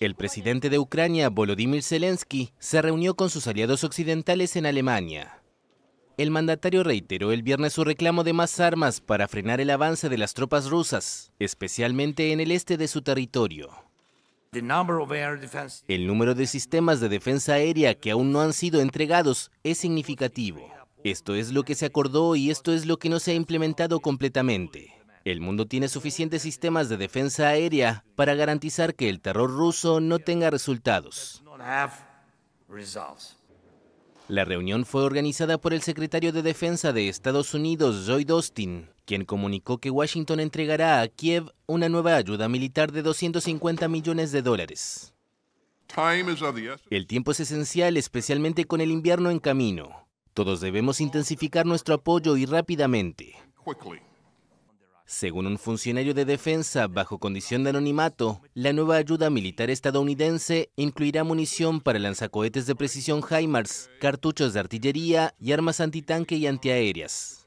El presidente de Ucrania, Volodymyr Zelensky, se reunió con sus aliados occidentales en Alemania. El mandatario reiteró el viernes su reclamo de más armas para frenar el avance de las tropas rusas, especialmente en el este de su territorio. El número de sistemas de defensa aérea que aún no han sido entregados es significativo. Esto es lo que se acordó y esto es lo que no se ha implementado completamente. El mundo tiene suficientes sistemas de defensa aérea para garantizar que el terror ruso no tenga resultados. La reunión fue organizada por el secretario de Defensa de Estados Unidos, Joy Austin, quien comunicó que Washington entregará a Kiev una nueva ayuda militar de 250 millones de dólares. El tiempo es esencial, especialmente con el invierno en camino. Todos debemos intensificar nuestro apoyo y rápidamente. Según un funcionario de defensa bajo condición de anonimato, la nueva ayuda militar estadounidense incluirá munición para lanzacohetes de precisión HIMARS, cartuchos de artillería y armas antitanque y antiaéreas.